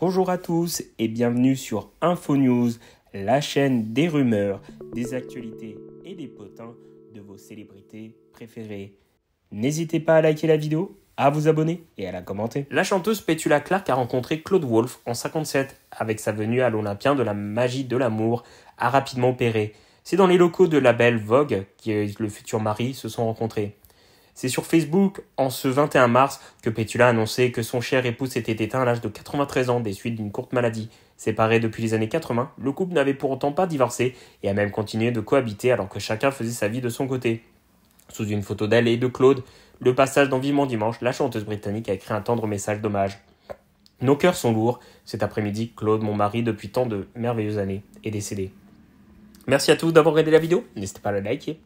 Bonjour à tous et bienvenue sur InfoNews, la chaîne des rumeurs, des actualités et des potins de vos célébrités préférées. N'hésitez pas à liker la vidéo, à vous abonner et à la commenter. La chanteuse Petula Clark a rencontré Claude Wolf en 57 avec sa venue à l'Olympien de la magie de l'amour a rapidement opéré. C'est dans les locaux de la belle Vogue que le futur mari se sont rencontrés. C'est sur Facebook, en ce 21 mars, que Petula a annoncé que son cher époux s'était éteint à l'âge de 93 ans des suites d'une courte maladie. Séparés depuis les années 80, le couple n'avait pour autant pas divorcé et a même continué de cohabiter alors que chacun faisait sa vie de son côté. Sous une photo d'elle et de Claude, le passage dans Vivement Dimanche, la chanteuse britannique a écrit un tendre message d'hommage. Nos cœurs sont lourds. Cet après-midi, Claude, mon mari depuis tant de merveilleuses années, est décédé. Merci à tous d'avoir regardé la vidéo. N'hésitez pas à la liker.